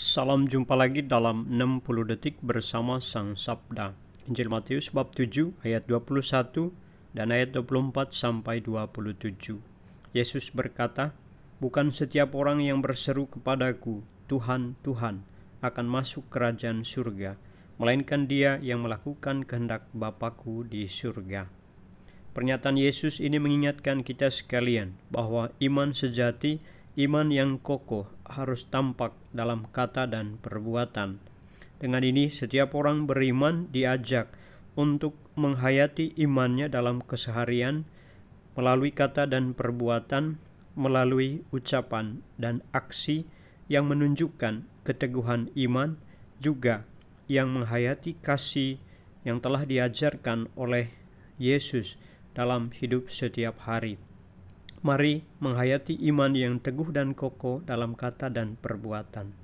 Salam jumpa lagi dalam 60 detik bersama Sang Sabda. Injil Matius bab 7 ayat 21 dan ayat 24 sampai 27. Yesus berkata, "Bukan setiap orang yang berseru kepadaku, Tuhan, Tuhan, akan masuk kerajaan surga, melainkan dia yang melakukan kehendak Bapakku di surga." Pernyataan Yesus ini mengingatkan kita sekalian bahwa iman sejati Iman yang kokoh harus tampak dalam kata dan perbuatan. Dengan ini, setiap orang beriman diajak untuk menghayati imannya dalam keseharian melalui kata dan perbuatan, melalui ucapan dan aksi yang menunjukkan keteguhan iman, juga yang menghayati kasih yang telah diajarkan oleh Yesus dalam hidup setiap hari. Mari menghayati iman yang teguh dan kokoh dalam kata dan perbuatan.